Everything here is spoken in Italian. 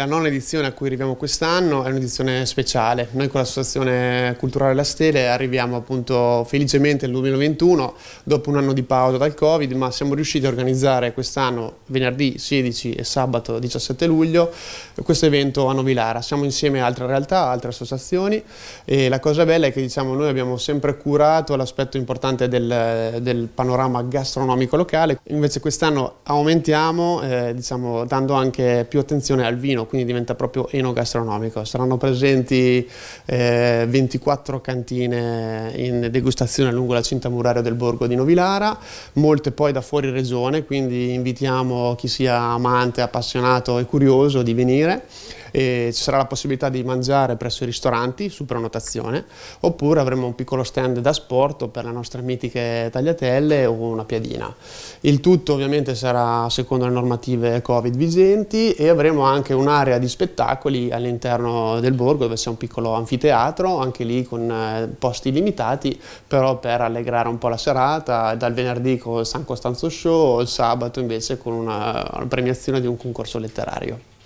La nona edizione a cui arriviamo quest'anno è un'edizione speciale. Noi con l'Associazione Culturale La Stele arriviamo appunto felicemente nel 2021, dopo un anno di pausa dal Covid, ma siamo riusciti a organizzare quest'anno, venerdì 16 e sabato 17 luglio, questo evento a Novilara. Siamo insieme a altre realtà, altre associazioni e la cosa bella è che diciamo noi abbiamo sempre curato l'aspetto importante del, del, panorama gastronomico locale, invece quest'anno aumentiamo eh, diciamo, dando anche più attenzione al vino quindi diventa proprio enogastronomico. Saranno presenti eh, 24 cantine in degustazione lungo la cinta muraria del borgo di Novilara, molte poi da fuori regione, quindi invitiamo chi sia amante, appassionato e curioso di venire e ci sarà la possibilità di mangiare presso i ristoranti su prenotazione oppure avremo un piccolo stand da sport per le nostre mitiche tagliatelle o una piadina. Il tutto ovviamente sarà secondo le normative Covid vigenti e avremo anche un'area di spettacoli all'interno del borgo dove c'è un piccolo anfiteatro, anche lì con eh, posti limitati, però per allegrare un po' la serata, dal venerdì con San Costanzo Show, il sabato invece con una premiazione di un concorso letterario.